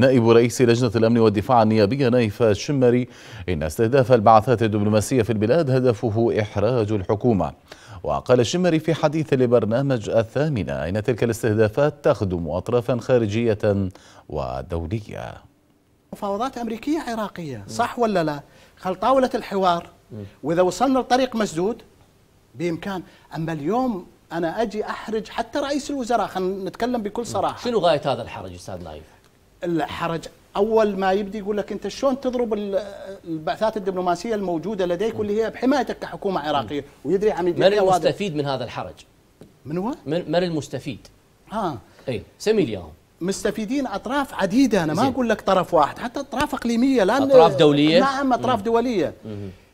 نائب رئيس لجنة الأمن والدفاع النيابية نايف الشمري إن استهداف البعثات الدبلوماسية في البلاد هدفه إحراج الحكومة وقال الشمري في حديث لبرنامج الثامنة أن تلك الاستهدافات تخدم أطرافا خارجية ودولية مفاوضات أمريكية عراقية صح ولا لا خل طاولة الحوار وإذا وصلنا لطريق مسدود بإمكان أما اليوم أنا أجي أحرج حتى رئيس الوزراء خلينا نتكلم بكل صراحة شنو غاية هذا الحرج أستاذ نايف الحرج اول ما يبدي يقول لك انت شلون تضرب البعثات الدبلوماسيه الموجوده لديك واللي هي بحمايتك كحكومه عراقيه ويدري عن من المستفيد من هذا الحرج؟ من هو؟ من, من المستفيد؟ ها آه. اي سمي لي اياهم مستفيدين اطراف عديده انا ما اقول لك طرف واحد حتى اطراف اقليميه لان اطراف دوليه نعم اطراف مم. دوليه مم.